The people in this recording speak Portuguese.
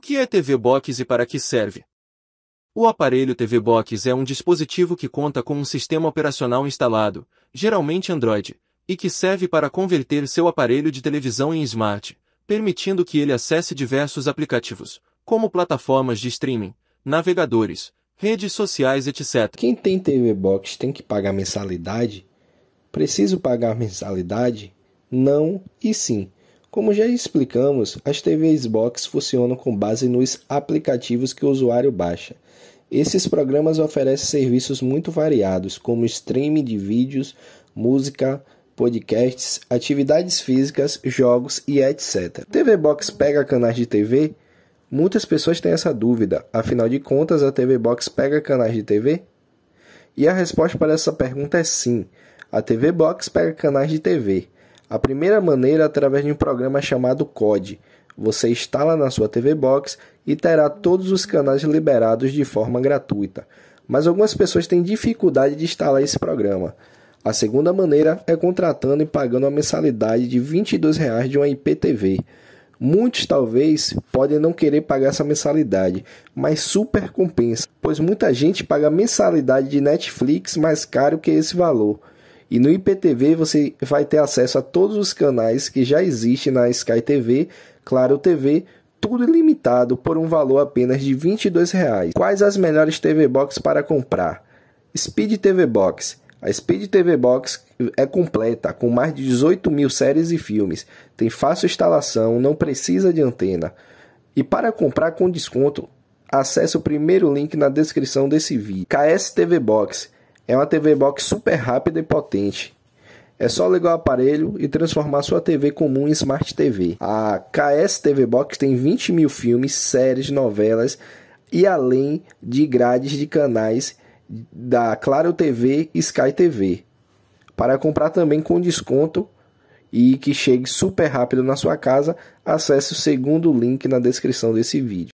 O que é TV Box e para que serve? O aparelho TV Box é um dispositivo que conta com um sistema operacional instalado, geralmente Android, e que serve para converter seu aparelho de televisão em smart, permitindo que ele acesse diversos aplicativos, como plataformas de streaming, navegadores, redes sociais, etc. Quem tem TV Box tem que pagar mensalidade? Preciso pagar mensalidade? Não e sim. Como já explicamos, as TVs Box funcionam com base nos aplicativos que o usuário baixa. Esses programas oferecem serviços muito variados, como streaming de vídeos, música, podcasts, atividades físicas, jogos e etc. TV Box pega canais de TV? Muitas pessoas têm essa dúvida, afinal de contas, a TV Box pega canais de TV? E a resposta para essa pergunta é sim. A TV Box pega canais de TV. A primeira maneira é através de um programa chamado COD. Você instala na sua TV Box e terá todos os canais liberados de forma gratuita. Mas algumas pessoas têm dificuldade de instalar esse programa. A segunda maneira é contratando e pagando a mensalidade de R$ 22 de uma IPTV. Muitos talvez podem não querer pagar essa mensalidade, mas super compensa, pois muita gente paga mensalidade de Netflix mais caro que esse valor. E no IPTV você vai ter acesso a todos os canais que já existem na Sky TV, Claro TV, tudo ilimitado por um valor apenas de R$ 22,00. Quais as melhores TV Box para comprar? Speed TV Box. A Speed TV Box é completa, com mais de 18 mil séries e filmes. Tem fácil instalação, não precisa de antena. E para comprar com desconto, acesse o primeiro link na descrição desse vídeo. KS TV Box é uma TV Box super rápida e potente. É só ligar o aparelho e transformar sua TV comum em Smart TV. A KS TV Box tem 20 mil filmes, séries, novelas e além de grades de canais da Claro TV e Sky TV. Para comprar também com desconto e que chegue super rápido na sua casa, acesse o segundo link na descrição desse vídeo.